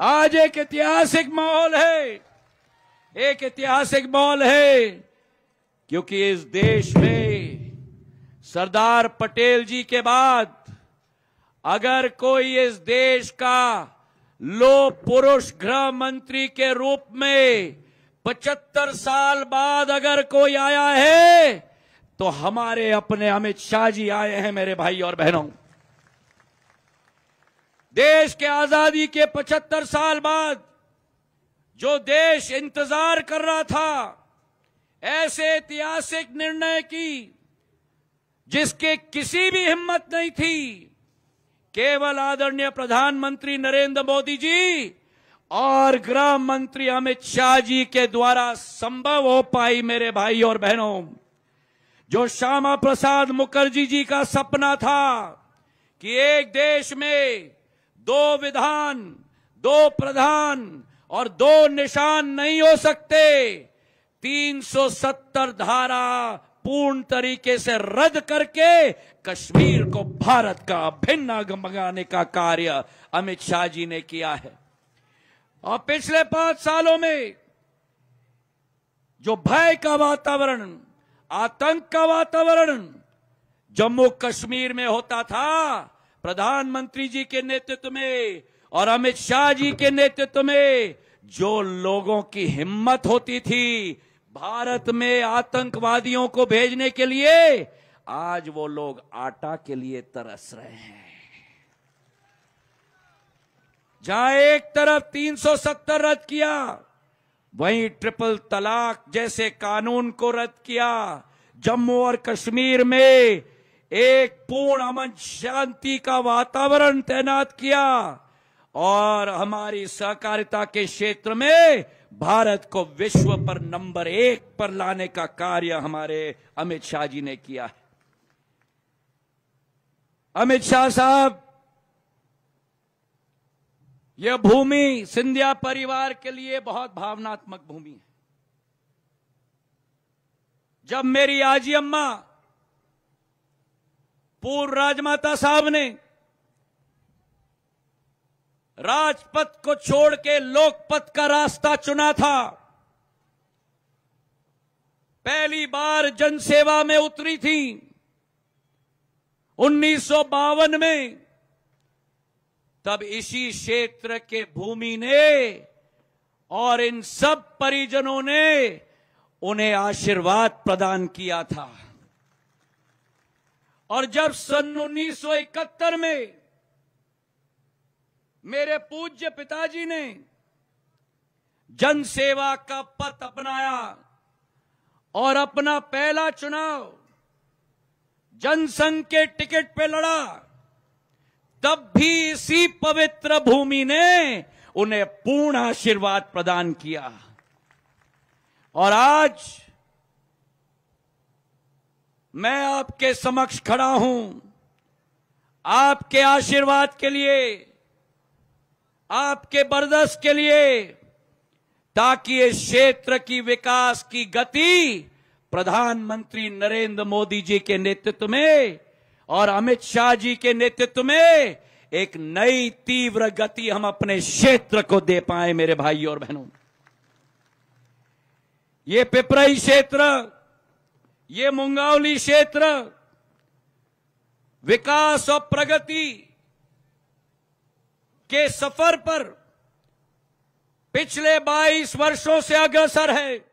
आज एक ऐतिहासिक माहौल है एक ऐतिहासिक माहौल है क्योंकि इस देश में सरदार पटेल जी के बाद अगर कोई इस देश का लो पुरुष गृह मंत्री के रूप में पचहत्तर साल बाद अगर कोई आया है तो हमारे अपने अमित शाह जी आए हैं मेरे भाई और बहनों देश के आजादी के 75 साल बाद जो देश इंतजार कर रहा था ऐसे ऐतिहासिक निर्णय की जिसके किसी भी हिम्मत नहीं थी केवल आदरणीय प्रधानमंत्री नरेंद्र मोदी जी और गृह मंत्री अमित शाह जी के द्वारा संभव हो पाई मेरे भाई और बहनों जो श्यामा प्रसाद मुखर्जी जी का सपना था कि एक देश में दो विधान दो प्रधान और दो निशान नहीं हो सकते 370 धारा पूर्ण तरीके से रद्द करके कश्मीर को भारत का अभिन्न अंग मंगाने का कार्य अमित शाह जी ने किया है और पिछले पांच सालों में जो भय का वातावरण आतंक का वातावरण जम्मू कश्मीर में होता था प्रधानमंत्री जी के नेतृत्व में और अमित शाह जी के नेतृत्व में जो लोगों की हिम्मत होती थी भारत में आतंकवादियों को भेजने के लिए आज वो लोग आटा के लिए तरस रहे हैं जहां एक तरफ 370 रद्द किया वहीं ट्रिपल तलाक जैसे कानून को रद्द किया जम्मू और कश्मीर में एक पूर्ण अमन शांति का वातावरण तैनात किया और हमारी सहकारिता के क्षेत्र में भारत को विश्व पर नंबर एक पर लाने का कार्य हमारे अमित शाह जी ने किया है अमित शाह साहब यह भूमि सिंधिया परिवार के लिए बहुत भावनात्मक भूमि है जब मेरी आजी अम्मा पूर्व राजमाता साहब ने राजपथ को छोड़ के लोकपथ का रास्ता चुना था पहली बार जनसेवा में उतरी थी उन्नीस में तब इसी क्षेत्र के भूमि ने और इन सब परिजनों ने उन्हें आशीर्वाद प्रदान किया था और जब सन उन्नीस में मेरे पूज्य पिताजी ने जनसेवा का पथ अपनाया और अपना पहला चुनाव जनसंघ के टिकट पे लड़ा तब भी इसी पवित्र भूमि ने उन्हें पूर्ण आशीर्वाद प्रदान किया और आज मैं आपके समक्ष खड़ा हूं आपके आशीर्वाद के लिए आपके बरदस्त के लिए ताकि इस क्षेत्र की विकास की गति प्रधानमंत्री नरेंद्र मोदी जी के नेतृत्व में और अमित शाह जी के नेतृत्व में एक नई तीव्र गति हम अपने क्षेत्र को दे पाए मेरे भाई और बहनों ये पिपराई क्षेत्र ये मुंगावली क्षेत्र विकास और प्रगति के सफर पर पिछले 22 वर्षों से अग्रसर है